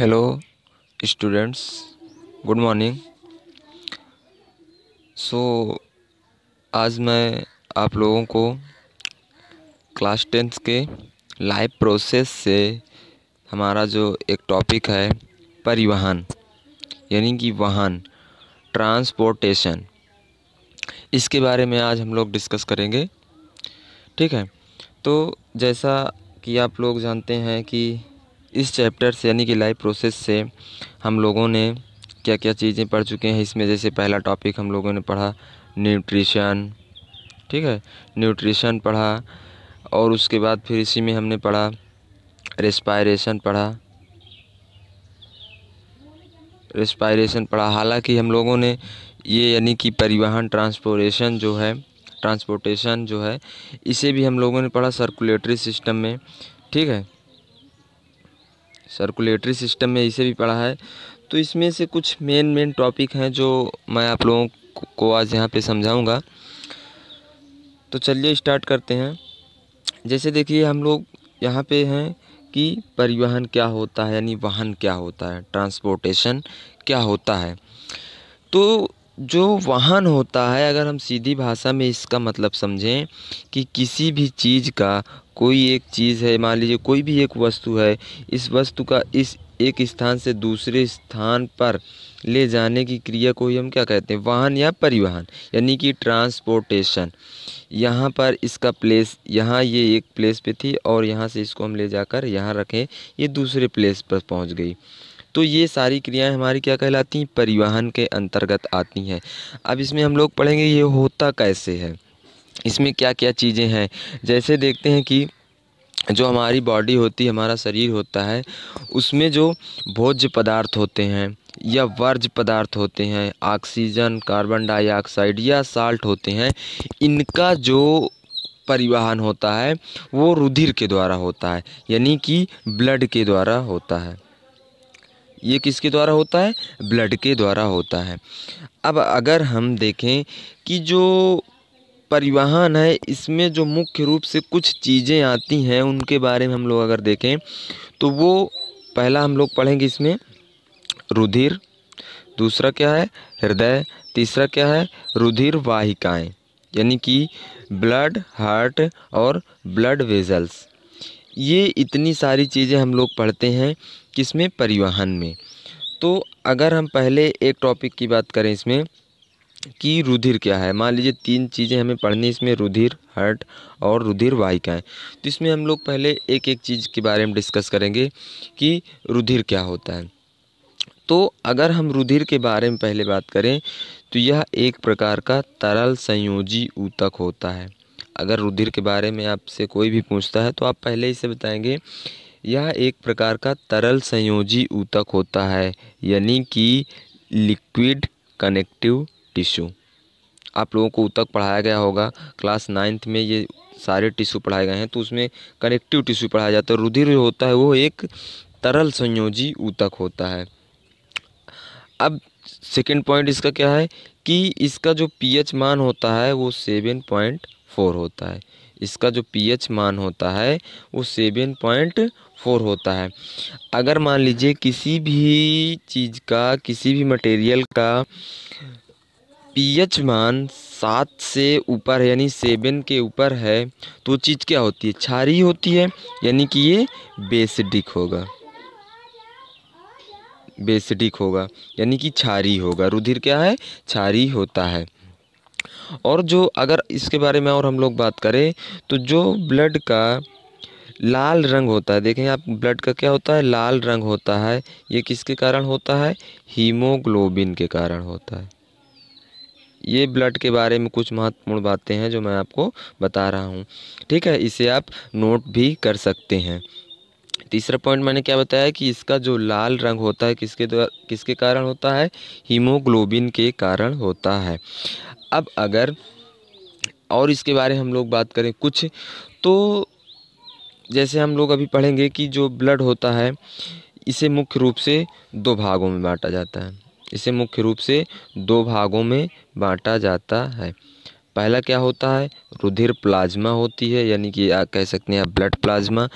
hello students good morning so आज मैं आप लोगों को क्लास टेंथ के लाइव प्रोसेस से हमारा जो एक टॉपिक है परिवहन यानी कि वाहन ट्रांसपोर्टेशन इसके बारे में आज हम लोग डिस्कस करेंगे ठीक है तो जैसा कि आप लोग जानते हैं कि इस चैप्टर से यानी कि लाइव प्रोसेस से हम लोगों ने क्या क्या चीज़ें पढ़ चुके हैं इसमें जैसे पहला टॉपिक हम लोगों ने पढ़ा न्यूट्रिशन ठीक है न्यूट्रिशन पढ़ा और उसके बाद फिर इसी में हमने पढ़ा रेस्पायरेशन पढ़ा रेस्पायरेशन पढ़ा हालांकि हम लोगों ने ये यानी कि परिवहन ट्रांसपोर्टेशन जो है ट्रांसपोर्टेशन जो है इसे भी हम लोगों ने पढ़ा सर्कुलेटरी सिस्टम में ठीक है सर्कुलेटरी सिस्टम में इसे भी पढ़ा है तो इसमें से कुछ मेन मेन टॉपिक हैं जो मैं आप लोगों को आज यहाँ पे समझाऊंगा तो चलिए स्टार्ट करते हैं जैसे देखिए हम लोग यहाँ पे हैं कि परिवहन क्या होता है यानी वाहन क्या होता है ट्रांसपोर्टेशन क्या होता है तो जो वाहन होता है अगर हम सीधी भाषा में इसका मतलब समझें कि किसी भी चीज़ का कोई एक चीज़ है मान लीजिए कोई भी एक वस्तु है इस वस्तु का इस एक स्थान से दूसरे स्थान पर ले जाने की क्रिया को ही हम क्या कहते हैं वाहन या परिवहन यानी कि ट्रांसपोर्टेशन यहाँ पर इसका प्लेस यहाँ ये एक प्लेस पे थी और यहाँ से इसको हम ले जाकर यहाँ रखें ये दूसरे प्लेस पर पहुँच गई तो ये सारी क्रियाएं हमारी क्या कहलाती हैं परिवहन के अंतर्गत आती हैं अब इसमें हम लोग पढ़ेंगे ये होता कैसे है इसमें क्या क्या चीज़ें हैं जैसे देखते हैं कि जो हमारी बॉडी होती है हमारा शरीर होता है उसमें जो भोज्य पदार्थ होते हैं या वर्ज पदार्थ होते हैं ऑक्सीजन कार्बन डाइऑक्साइड या साल्ट होते हैं इनका जो परिवहन होता है वो रुधिर के द्वारा होता है यानी कि ब्लड के द्वारा होता है ये किसके द्वारा होता है ब्लड के द्वारा होता है अब अगर हम देखें कि जो परिवहन है इसमें जो मुख्य रूप से कुछ चीज़ें आती हैं उनके बारे में हम लोग अगर देखें तो वो पहला हम लोग पढ़ेंगे इसमें रुधिर दूसरा क्या है हृदय तीसरा क्या है रुधिर वाहिकाएं यानी कि ब्लड हार्ट और ब्लड वेजल्स ये इतनी सारी चीज़ें हम लोग पढ़ते हैं किसमें परिवहन में तो अगर हम पहले एक टॉपिक की बात करें इसमें कि रुधिर क्या है मान लीजिए तीन चीज़ें हमें पढ़नी इसमें रुधिर हर्ट और रुधिर वाहिकाएँ तो इसमें हम लोग पहले एक एक चीज़ के बारे में डिस्कस करेंगे कि रुधिर क्या होता है तो अगर हम रुधिर के बारे में पहले बात करें तो यह एक प्रकार का तरल संयोजी ऊतक होता है अगर रुधिर के बारे में आपसे कोई भी पूछता है तो आप पहले ही से बताएंगे यह एक प्रकार का तरल संयोजी ऊतक होता है यानी कि लिक्विड कनेक्टिव टिश्यू आप लोगों को ऊतक पढ़ाया गया होगा क्लास नाइन्थ में ये सारे टिश्यू पढ़ाए गए हैं तो उसमें कनेक्टिव टिश्यू पढ़ाया जाता है रुधिर होता है वो एक तरल संयोजी ऊतक होता है अब सेकेंड पॉइंट इसका क्या है कि इसका जो पीएच मान होता है वो सेवन पॉइंट फोर होता है इसका जो पीएच मान होता है वो सेवन पॉइंट फोर होता है अगर मान लीजिए किसी भी चीज़ का किसी भी मटेरियल का पीएच मान सात से ऊपर यानी सेवन के ऊपर है तो चीज़ क्या होती है छारी होती है यानी कि ये बेसडिक होगा बेसडिक होगा यानी कि छारी होगा रुधिर क्या है छारी होता है और जो अगर इसके बारे में और हम लोग बात करें तो जो ब्लड का लाल रंग होता है देखें आप ब्लड का क्या होता है लाल रंग होता है ये किसके कारण होता है हीमोग्लोबिन के कारण होता है ये ब्लड के बारे में कुछ महत्वपूर्ण बातें हैं जो मैं आपको बता रहा हूँ ठीक है इसे आप नोट भी कर सकते हैं तीसरा पॉइंट मैंने क्या बताया कि इसका जो लाल रंग होता है किसके किसके कारण होता है हीमोग्लोबिन के कारण होता है अब अगर और इसके बारे में हम लोग बात करें कुछ तो जैसे हम लोग अभी पढ़ेंगे कि जो ब्लड होता है इसे मुख्य रूप से दो भागों में बांटा जाता है इसे मुख्य रूप से दो भागों में बांटा जाता है पहला क्या होता है रुधिर प्लाज्मा होती है यानी कि आप कह सकते हैं आप ब्लड प्लाज्मा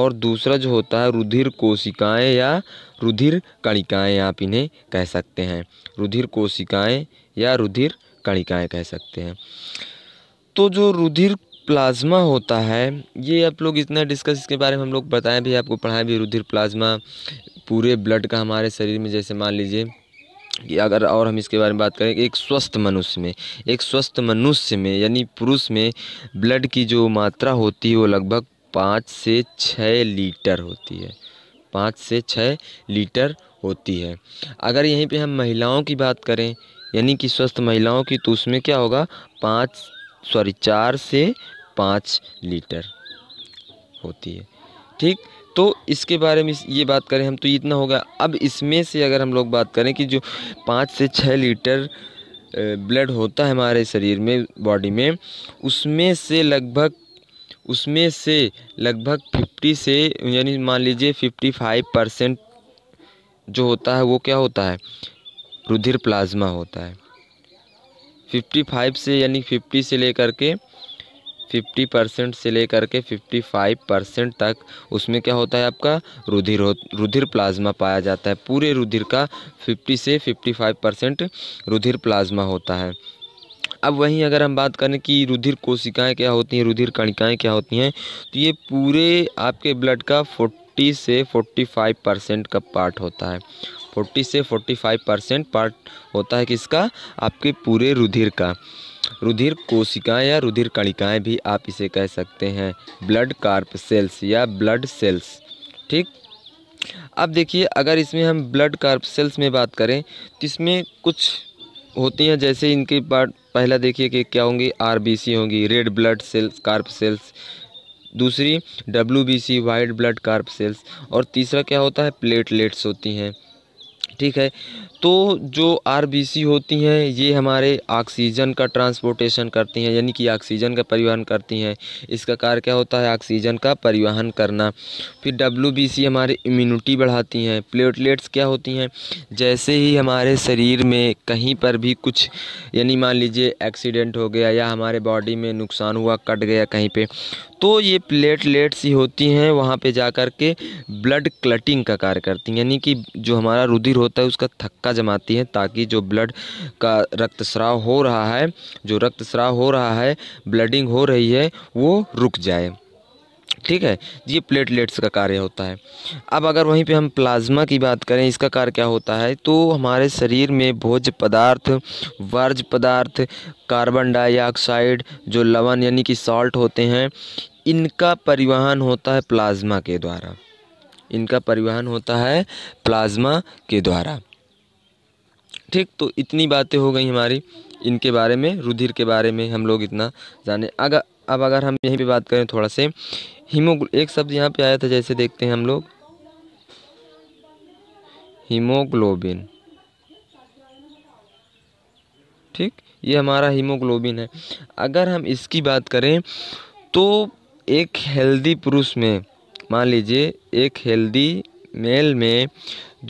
और दूसरा जो होता है रुधिर कोशिकाएं या रुधिर कणिकाएं आप इन्हें कह सकते हैं रुधिर कोशिकाएं या रुधिर कणिकाएँ कह सकते हैं तो जो रुधिर प्लाज्मा होता है ये आप लोग इतना डिस्कस इसके बारे में हम लोग बताएं भी आपको पढ़ाएं भी रुधिर प्लाज्मा पूरे ब्लड का हमारे शरीर में जैसे मान लीजिए कि अगर और हम इसके बारे में बात करें एक स्वस्थ मनुष्य में एक स्वस्थ मनुष्य में यानी पुरुष में ब्लड की जो मात्रा होती है वो लगभग पाँच से छः लीटर होती है पाँच से छः लीटर होती है अगर यहीं पे हम महिलाओं की बात करें यानी कि स्वस्थ महिलाओं की तो उसमें क्या होगा पाँच सॉरी चार से पाँच लीटर होती है ठीक तो इसके बारे में ये बात करें हम तो इतना होगा अब इसमें से अगर हम लोग बात करें कि जो पाँच से छः लीटर ब्लड होता है हमारे शरीर में बॉडी में उसमें से लगभग उसमें से लगभग फिफ्टी से यानी मान लीजिए फिफ्टी फाइव परसेंट जो होता है वो क्या होता है रुधिर प्लाज्मा होता है 55 से यानी 50 से लेकर के 50 परसेंट से लेकर के 55 परसेंट तक उसमें क्या होता है आपका रुधिर हो रुधिर प्लाज्मा पाया जाता है पूरे रुधिर का 50 से 55 परसेंट रुधिर प्लाज्मा होता है अब वहीं अगर हम बात करें कि रुधिर कोशिकाएं क्या होती हैं रुधिर कणिकाएं क्या होती हैं तो ये पूरे आपके ब्लड का 40 से 45 परसेंट का पार्ट होता है 40 से 45 परसेंट पार्ट होता है किसका आपके पूरे रुधिर का रुधिर कोशिकाएं या रुधिर कणिकाएं भी आप इसे कह सकते हैं ब्लड कार्प सेल्स या ब्लड सेल्स ठीक अब देखिए अगर इसमें हम ब्लड कार्प सेल्स में बात करें तो इसमें कुछ होती हैं जैसे इनके पार्ट पहला देखिए कि क्या होंगी आर होंगी red blood cells corpuscles दूसरी W B C white blood corpuscles और तीसरा क्या होता है प्लेटलेट्स होती हैं ठीक है तो जो आरबीसी होती हैं ये हमारे ऑक्सीजन का ट्रांसपोर्टेशन करती हैं यानी कि ऑक्सीजन का परिवहन करती हैं इसका कार्य क्या होता है ऑक्सीजन का परिवहन करना फिर डब्ल्यूबीसी हमारे इम्यूनिटी बढ़ाती हैं प्लेटलेट्स क्या होती हैं जैसे ही हमारे शरीर में कहीं पर भी कुछ यानी मान लीजिए एक्सीडेंट हो गया या हमारे बॉडी में नुकसान हुआ कट गया कहीं पर तो ये प्लेटलेट्स ही होती हैं वहाँ पे जा कर के ब्लड क्लटिंग का कार्य करती हैं यानी कि जो हमारा रुधिर होता है उसका थक्का जमाती हैं ताकि जो ब्लड का रक्तस्राव हो रहा है जो रक्तस्राव हो रहा है ब्लडिंग हो रही है वो रुक जाए ठीक है ये प्लेटलेट्स का कार्य होता है अब अगर वहीं पे हम प्लाज्मा की बात करें इसका कार्य क्या होता है तो हमारे शरीर में भोज्य पदार्थ वर्ज पदार्थ कार्बन डाइऑक्साइड जो लवण यानी कि सॉल्ट होते हैं इनका परिवहन होता है प्लाज्मा के द्वारा इनका परिवहन होता है प्लाज्मा के द्वारा ठीक तो इतनी बातें हो गई हमारी इनके बारे में रुधिर के बारे में हम लोग इतना जाने अगर अब अगर हम यहीं पे बात करें थोड़ा से हीमोग्लो एक शब्द यहाँ पे आया था जैसे देखते हैं हम लोग हीमोग्लोबिन ठीक ये हमारा हीमोग्लोबिन है अगर हम इसकी बात करें तो एक हेल्दी पुरुष में मान लीजिए एक हेल्दी मेल में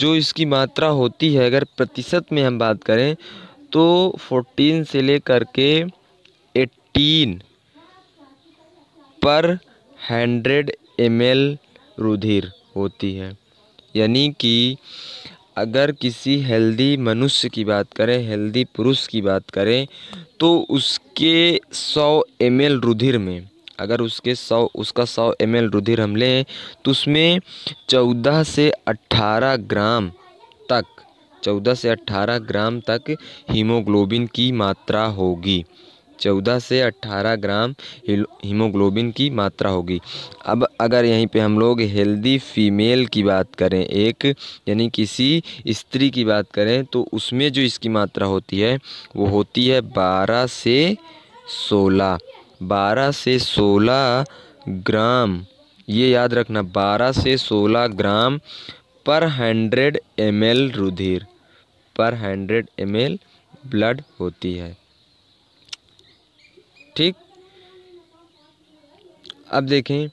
जो इसकी मात्रा होती है अगर प्रतिशत में हम बात करें तो फोर्टीन से लेकर के एट्टीन पर हंड्रेड एम रुधिर होती है यानी कि अगर किसी हेल्दी मनुष्य की बात करें हेल्दी पुरुष की बात करें तो उसके सौ एम रुधिर में अगर उसके सौ उसका सौ एम एल रुधिर हम लें तो उसमें चौदह से अट्ठारह ग्राम तक चौदह से अट्ठारह ग्राम तक हीमोग्लोबिन की मात्रा होगी चौदह से अट्ठारह ग्राम हीमोग्लोबिन की मात्रा होगी अब अगर यहीं पे हम लोग हेल्दी फीमेल की बात करें एक यानी किसी स्त्री की बात करें तो उसमें जो इसकी मात्रा होती है वो होती है बारह से सोलह बारह से सोलह ग्राम ये याद रखना बारह से सोलह ग्राम पर हंड्रेड एम एल रुधिर पर हंड्रेड एम एल ब्लड होती है ठीक अब देखें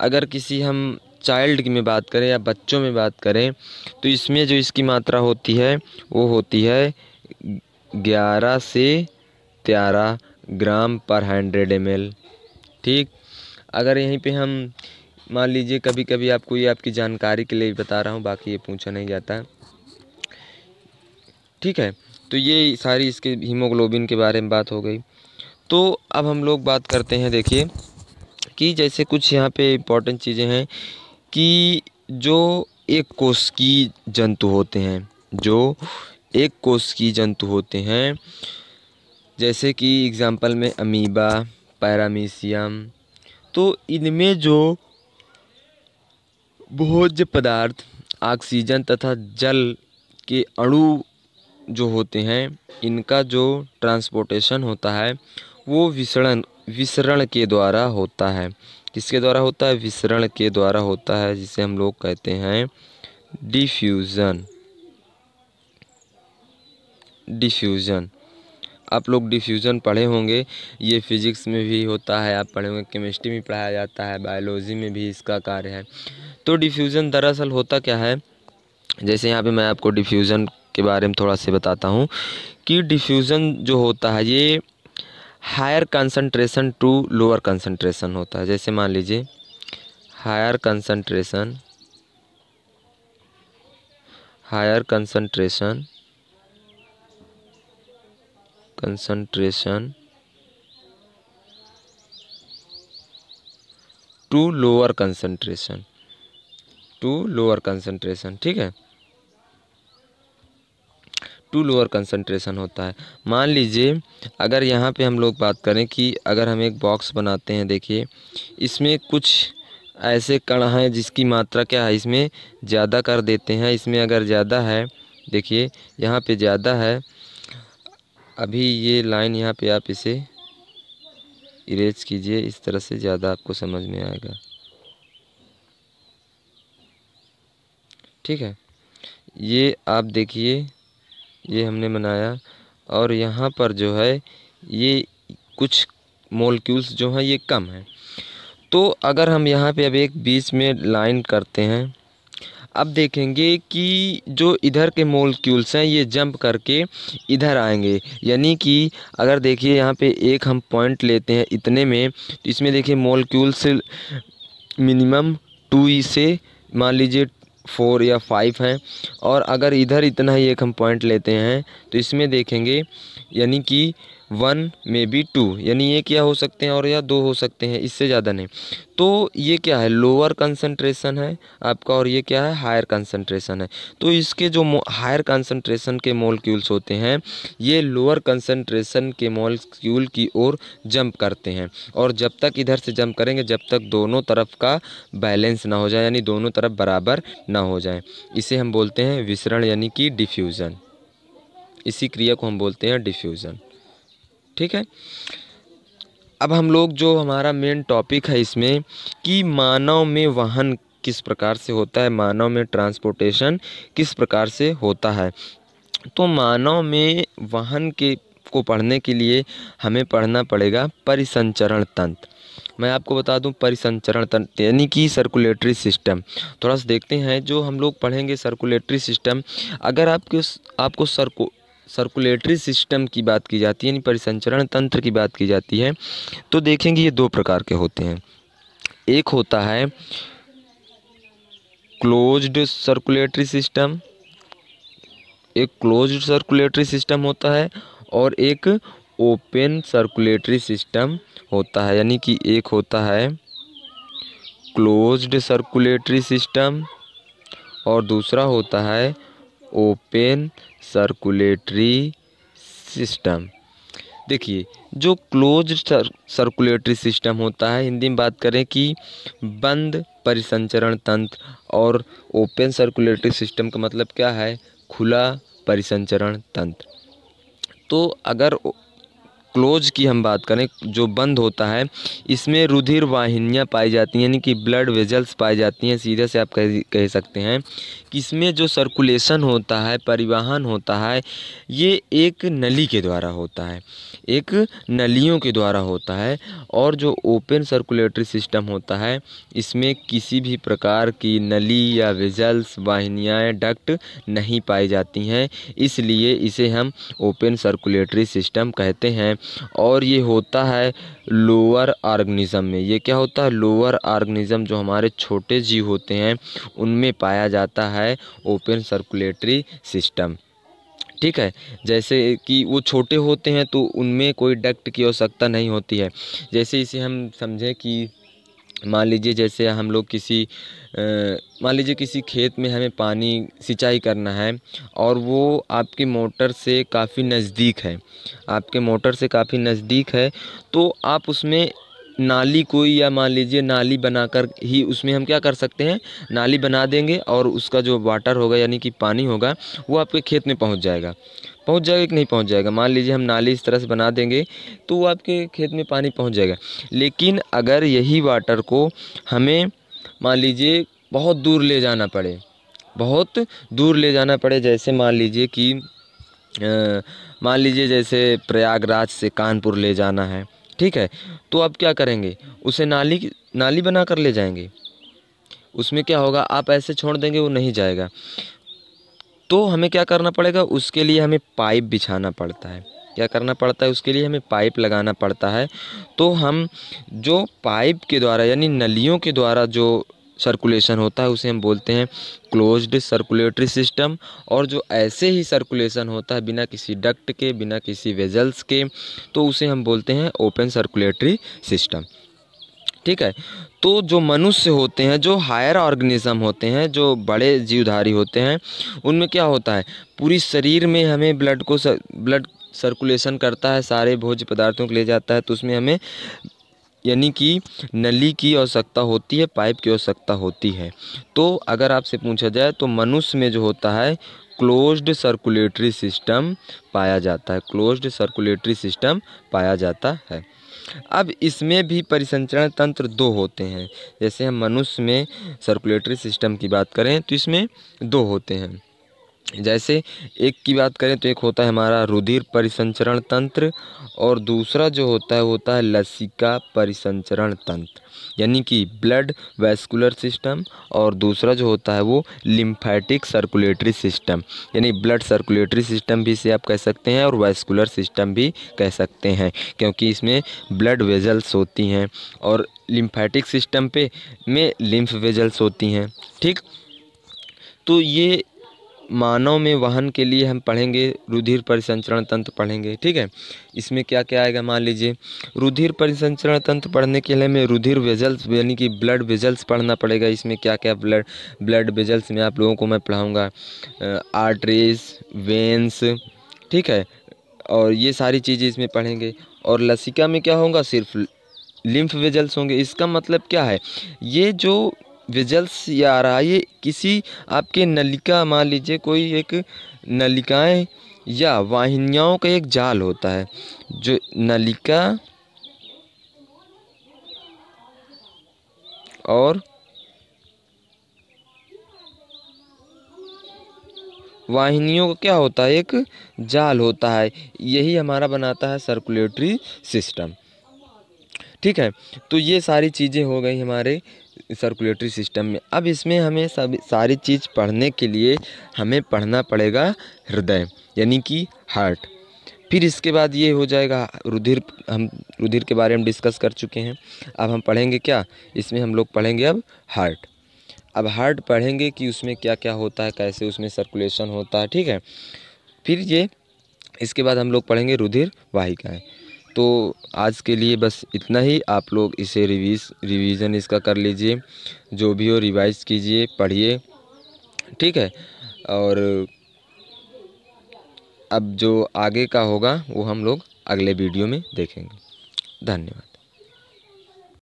अगर किसी हम चाइल्ड की में बात करें या बच्चों में बात करें तो इसमें जो इसकी मात्रा होती है वो होती है ग्यारह से तेरह ग्राम पर हंड्रेड एम ठीक अगर यहीं पे हम मान लीजिए कभी कभी आपको ये आपकी जानकारी के लिए बता रहा हूँ बाकी ये पूछा नहीं जाता ठीक है तो ये सारी इसके हीमोग्लोबिन के बारे में बात हो गई तो अब हम लोग बात करते हैं देखिए कि जैसे कुछ यहाँ पे इम्पॉर्टेंट चीज़ें हैं कि जो एक कोष की जंतु होते हैं जो एक कोश की जंतु होते हैं जैसे कि एग्ज़ाम्पल में अमीबा पैरामीशियम तो इनमें जो भोज्य पदार्थ ऑक्सीजन तथा जल के अणु जो होते हैं इनका जो ट्रांसपोर्टेशन होता है वो विसरण विसरण के द्वारा होता है किसके द्वारा होता है विसरण के द्वारा होता है जिसे हम लोग कहते हैं डिफ्यूज़न डिफ्यूज़न आप लोग डिफ्यूज़न पढ़े होंगे ये फिज़िक्स में भी होता है आप पढ़े होंगे केमिस्ट्री में पढ़ाया जाता है बायोलॉजी में भी इसका कार्य है तो डिफ्यूज़न दरअसल होता क्या है जैसे यहाँ पे मैं आपको डिफ्यूज़न के बारे में थोड़ा से बताता हूँ कि डिफ्यूज़न जो होता है ये higher concentration to lower concentration होता है जैसे मान लीजिए higher concentration higher concentration concentration to lower concentration to lower concentration ठीक है टू लोअर कंसंट्रेशन होता है मान लीजिए अगर यहाँ पे हम लोग बात करें कि अगर हम एक बॉक्स बनाते हैं देखिए इसमें कुछ ऐसे कण हैं जिसकी मात्रा क्या है इसमें ज़्यादा कर देते हैं इसमें अगर ज़्यादा है देखिए यहाँ पे ज़्यादा है अभी ये लाइन यहाँ पे आप इसे इरेज कीजिए इस तरह से ज़्यादा आपको समझ में आएगा ठीक है ये आप देखिए ये हमने बनाया और यहाँ पर जो है ये कुछ मोलक्यूल्स जो हैं ये कम हैं तो अगर हम यहाँ पे अब एक बीच में लाइन करते हैं अब देखेंगे कि जो इधर के मोलक्यूल्स हैं ये जंप करके इधर आएंगे यानी कि अगर देखिए यहाँ पे एक हम पॉइंट लेते हैं इतने में तो इसमें देखिए मोलक्यूल्स मिनिमम टू ई से मान लीजिए फोर या फाइव हैं और अगर इधर इतना ही एक हम पॉइंट लेते हैं तो इसमें देखेंगे यानी कि वन मे बी टू यानी ये क्या हो सकते हैं और या दो हो सकते हैं इससे ज़्यादा नहीं तो ये क्या है लोअर कंसनट्रेशन है आपका और ये क्या है हायर कंसनट्रेशन है तो इसके जो हायर कंसनट्रेशन के मोलक्यूल्स होते हैं ये लोअर कंसनट्रेशन के मोलक्यूल की ओर जंप करते हैं और जब तक इधर से जंप करेंगे जब तक दोनों तरफ का बैलेंस ना हो जाए यानी दोनों तरफ बराबर ना हो जाए इसे हम बोलते हैं विसरण यानी कि डिफ्यूज़न इसी क्रिया को हम बोलते हैं डिफ्यूज़न ठीक है अब हम लोग जो हमारा मेन टॉपिक है इसमें कि मानव में वाहन किस प्रकार से होता है मानव में ट्रांसपोर्टेशन किस प्रकार से होता है तो मानव में वाहन के को पढ़ने के लिए हमें पढ़ना पड़ेगा परिसंचरण तंत्र मैं आपको बता दूं परिसंचरण तंत्र यानी कि सर्कुलेटरी सिस्टम थोड़ा सा देखते हैं जो हम लोग पढ़ेंगे सर्कुलेटरी सिस्टम अगर आपके आपको सर्कु सर्कुलेटरी सिस्टम की बात की जाती है यानी परिसंचरण तंत्र की बात की जाती है तो देखेंगे ये दो प्रकार के होते हैं एक होता है क्लोज्ड सर्कुलेटरी सिस्टम एक क्लोज्ड सर्कुलेटरी सिस्टम होता है और एक ओपन सर्कुलेटरी सिस्टम होता है यानी कि एक होता है क्लोज्ड सर्कुलेटरी सिस्टम और दूसरा होता है ओपन सर्कुलेटरी सिस्टम देखिए जो क्लोज सर, सर्कुलेटरी सिस्टम होता है हिंदी में बात करें कि बंद परिसंचरण तंत्र और ओपन सर्कुलेटरी सिस्टम का मतलब क्या है खुला परिसंचरण तंत्र तो अगर क्लोज की हम बात करें जो बंद होता है इसमें रुधिर वाहिनियाँ पाई जाती हैं यानी कि ब्लड वेजल्स पाई जाती हैं सीधे से आप कह कह सकते हैं कि इसमें जो सर्कुलेशन होता है परिवहन होता है ये एक नली के द्वारा होता है एक नलियों के द्वारा होता है और जो ओपन सर्कुलेटरी सिस्टम होता है इसमें किसी भी प्रकार की नली या वेजल्स वाहिनियाँ डक्ट नहीं पाई जाती हैं इसलिए इसे हम ओपन सर्कुलेटरी सिस्टम कहते हैं और ये होता है लोअर आर्गनिज़म में ये क्या होता है लोअर आर्गनिज़म जो हमारे छोटे जीव होते हैं उनमें पाया जाता है ओपन सर्कुलेटरी सिस्टम ठीक है जैसे कि वो छोटे होते हैं तो उनमें कोई डक्ट की आवश्यकता नहीं होती है जैसे इसे हम समझें कि मान लीजिए जैसे हम लोग किसी मान लीजिए किसी खेत में हमें पानी सिंचाई करना है और वो आपकी मोटर से काफ़ी नज़दीक है आपके मोटर से काफ़ी नज़दीक है तो आप उसमें नाली कोई या मान लीजिए नाली बनाकर ही उसमें हम क्या कर सकते हैं नाली बना देंगे और उसका जो वाटर होगा यानी कि पानी होगा वो आपके खेत में पहुंच जाएगा पहुंच जाएगा कि नहीं पहुंच जाएगा मान लीजिए हम नाली इस तरह से बना देंगे तो वो आपके खेत में पानी पहुंच जाएगा लेकिन अगर यही वाटर को हमें मान लीजिए बहुत दूर ले जाना पड़े बहुत दूर ले जाना पड़े जैसे मान लीजिए कि मान लीजिए जैसे प्रयागराज से कानपुर ले जाना है ठीक है तो आप क्या करेंगे उसे नाली नाली बना कर ले जाएंगे उसमें क्या होगा आप ऐसे छोड़ देंगे वो नहीं जाएगा तो हमें क्या करना पड़ेगा उसके लिए हमें पाइप बिछाना पड़ता है क्या करना पड़ता है उसके लिए हमें पाइप लगाना पड़ता है तो हम जो पाइप के द्वारा यानी नलियों के द्वारा जो सर्कुलेशन होता है उसे हम बोलते हैं क्लोज्ड सर्कुलेटरी सिस्टम और जो ऐसे ही सर्कुलेशन होता है बिना किसी डक्ट के बिना किसी वेजल्स के तो उसे हम बोलते हैं ओपन सर्कुलेटरी सिस्टम ठीक है तो जो मनुष्य होते हैं जो हायर ऑर्गेनिज़म होते हैं जो बड़े जीवधारी होते हैं उनमें क्या होता है पूरी शरीर में हमें ब्लड को सर, ब्लड सर्कुलेशन करता है सारे भोज्य पदार्थों को ले जाता है तो उसमें हमें यानी कि नली की आवश्यकता होती है पाइप की आवश्यकता होती है तो अगर आपसे पूछा जाए तो मनुष्य में जो होता है क्लोज्ड सर्कुलेटरी सिस्टम पाया जाता है क्लोज्ड सर्कुलेटरी सिस्टम पाया जाता है अब इसमें भी परिसंचरण तंत्र दो होते हैं जैसे हम मनुष्य में सर्कुलेटरी सिस्टम की बात करें तो इसमें दो होते हैं जैसे एक की बात करें तो एक होता है हमारा रुधिर परिसंचरण तंत्र और दूसरा जो होता है होता है लसिका परिसंचरण तंत्र यानी कि ब्लड वेस्कुलर सिस्टम और दूसरा जो होता है वो लिम्फैटिक सर्कुलेटरी सिस्टम यानी ब्लड सर्कुलेटरी सिस्टम भी इसे आप कह सकते हैं और वेस्कुलर सिस्टम भी कह सकते हैं क्योंकि इसमें ब्लड वेजल्स होती हैं और लिम्फैटिक सिस्टम पे में लिम्फ वेजल्स होती हैं ठीक तो ये मानव में वाहन के लिए हम पढ़ेंगे रुधिर परिसंचरण तंत्र पढ़ेंगे ठीक है इसमें क्या क्या आएगा मान लीजिए रुधिर परिसंचरण तंत्र पढ़ने के लिए हमें रुधिर वेजल्स यानी कि ब्लड वेजल्स पढ़ना पड़ेगा इसमें क्या क्या ब्लड ब्लड वेजल्स में आप लोगों को मैं पढ़ाऊँगा आर्टरीज वेंस ठीक है और ये सारी चीज़ें इसमें पढ़ेंगे और लसिका में क्या होगा सिर्फ लिम्फ वेजल्स होंगे इसका मतलब क्या है ये जो विजल्स या आ रहा है ये किसी आपके नलिका मान लीजिए कोई एक नलिकाएं या वाहिनियों का एक जाल होता है जो नलिका और वाहिनियों का क्या होता है एक जाल होता है यही हमारा बनाता है सर्कुलेटरी सिस्टम ठीक है तो ये सारी चीज़ें हो गई हमारे सर्कुलेटरी सिस्टम में अब इसमें हमें सब सारी चीज़ पढ़ने के लिए हमें पढ़ना पड़ेगा हृदय यानी कि हार्ट फिर इसके बाद ये हो जाएगा रुधिर हम रुधिर के बारे में डिस्कस कर चुके हैं अब हम पढ़ेंगे क्या इसमें हम लोग पढ़ेंगे अब हार्ट अब हार्ट पढ़ेंगे कि उसमें क्या क्या होता है कैसे उसमें सर्कुलेशन होता है ठीक है फिर ये इसके बाद हम लोग पढ़ेंगे रुधिर वाहिकाएँ तो आज के लिए बस इतना ही आप लोग इसे रिवीज रिवीजन इसका कर लीजिए जो भी हो रिवाइज कीजिए पढ़िए ठीक है और अब जो आगे का होगा वो हम लोग अगले वीडियो में देखेंगे धन्यवाद